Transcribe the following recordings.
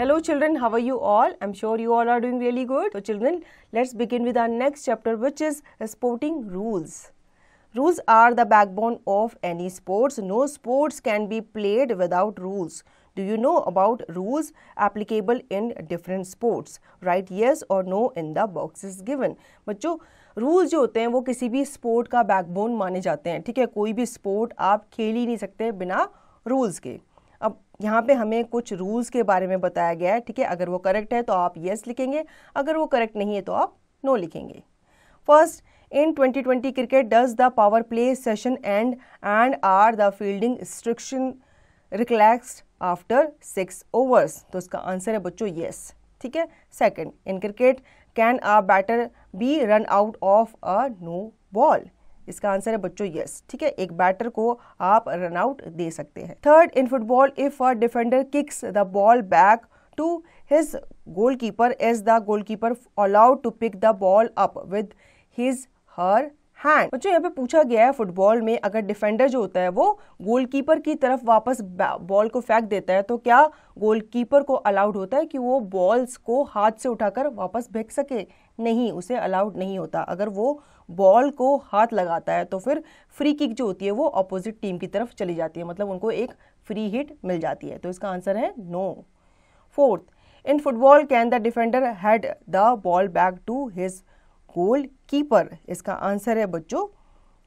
Hello children how are you all I am sure you all are doing really good तो children let's begin with our next chapter which is sporting rules rules are the backbone of any sports no sports can be played without rules do you know about rules applicable in different sports right yes or no in the box is given बच्चों rules जो होते हैं वो किसी भी sport का backbone माने जाते हैं ठीक है कोई भी स्पोर्ट आप खेल ही नहीं सकते बिना रूल्स के यहाँ पे हमें कुछ रूल्स के बारे में बताया गया है ठीक है अगर वो करेक्ट है तो आप येस yes लिखेंगे अगर वो करेक्ट नहीं है तो आप नो no लिखेंगे first in 2020 cricket does the power play session and and are the fielding restriction relaxed after six overs तो इसका आंसर है बच्चों येस ठीक है second in cricket can a batter be run out off a no ball इसका answer है बच्चों yes ठीक है एक बैटर को आप रन आउट दे सकते हैं third in football if a defender kicks the ball back to his keeper is the keeper allowed to pick the ball up with his her hand बच्चों यहाँ पे पूछा गया है फुटबॉल में अगर डिफेंडर जो होता है वो गोलकीपर की तरफ वापस बॉल को फेंक देता है तो क्या गोलकीपर को अलाउड होता है कि वो बॉल्स को हाथ से उठाकर वापस फेंक सके नहीं उसे अलाउड नहीं होता अगर वो बॉल को हाथ लगाता है तो फिर फ्री किक जो होती है वो अपोजिट टीम की तरफ चली जाती है मतलब उनको एक फ्री हिट मिल जाती है तो इसका आंसर है no fourth in football can the defender head the ball back to his goal keeper इसका आंसर है बच्चों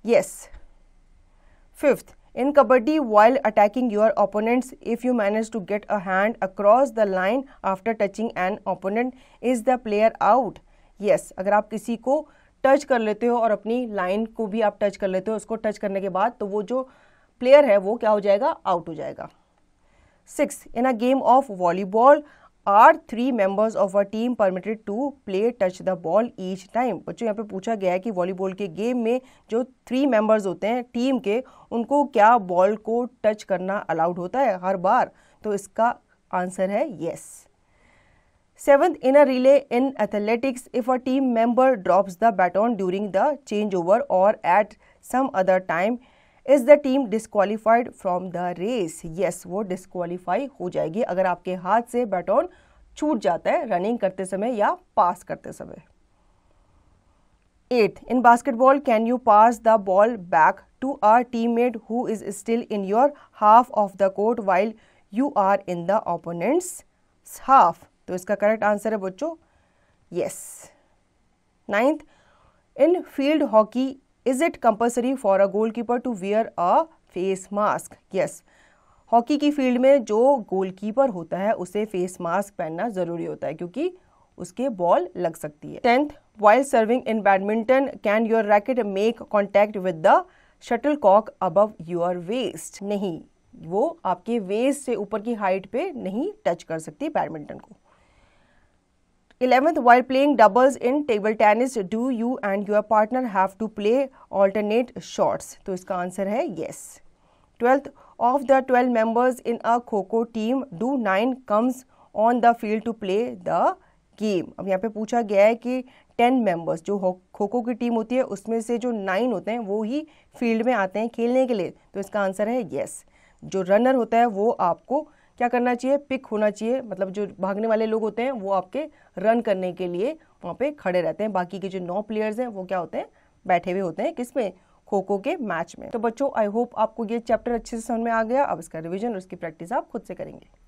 yes fifth in kabaddi while attacking your opponents if you manage to get a hand across the line after touching an opponent is the player out yes yes, अगर आप किसी को touch कर लेते हो और अपनी लाइन को भी आप टच कर लेते हो उसको टच करने के बाद तो वो जो प्लेयर है वो क्या हो जाएगा आउट हो जाएगा six in a game of volleyball are three members of a team permitted to play touch the ball each time बच्चों यहाँ पे पूछा गया है कि वॉलीबॉल के गेम में जो थ्री मेंबर्स होते हैं टीम के उनको क्या बॉल को टच करना अलाउड होता है हर बार तो इसका आंसर है yes yes. Seventh in a relay in athletics if a team member drops the the during the change over or at some other time is the team disqualified from the race yes वो disqualify हो जाएगी अगर आपके हाथ से baton छूट जाता है रनिंग करते समय या पास करते समय eight in basketball can you pass the ball back to our team mate who is still in your half of the court while you are in the opponents half तो इसका correct answer है बच्चों yes ninth in field hockey is it compulsory for a goal keeper to wear a face mask yes hockey की field में जो goalkeeper होता है उसे फेस मास्क पहनना ज़रूरी होता है क्योंकि उसके बॉल लग सकती है tenth while serving in badminton can your racket make contact with the shuttle cock above your waist नहीं वो आपके वेस्ट से ऊपर की हाइट पे नहीं टच कर सकती बैडमिंटन को Eleventh, while playing doubles in table tennis, do you and your partner have to play alternate shots? तो इसका आंसर है yes. Twelfth, of the 12 members in a Kho-Kho team, do nine comes on the field to play the game अब यहाँ पे पूछा गया है कि टेन मेंबर्स जो खो खो की टीम होती है उसमें से जो नाइन होते हैं वो ही फील्ड में आते हैं खेलने के लिए तो इसका आंसर है येस जो रनर होता है वो आपको क्या करना चाहिए पिक होना चाहिए मतलब जो भागने वाले लोग होते हैं वो आपके रन करने के लिए वहाँ पे खड़े रहते हैं बाकी के जो नौ प्लेयर्स हैं वो क्या होते हैं बैठे हुए होते हैं किसमें खो खो के मैच में तो बच्चों आई होप आपको ये चैप्टर अच्छे से समझ में आ गया अब इसका रिविजन और उसकी प्रैक्टिस आप खुद से करेंगे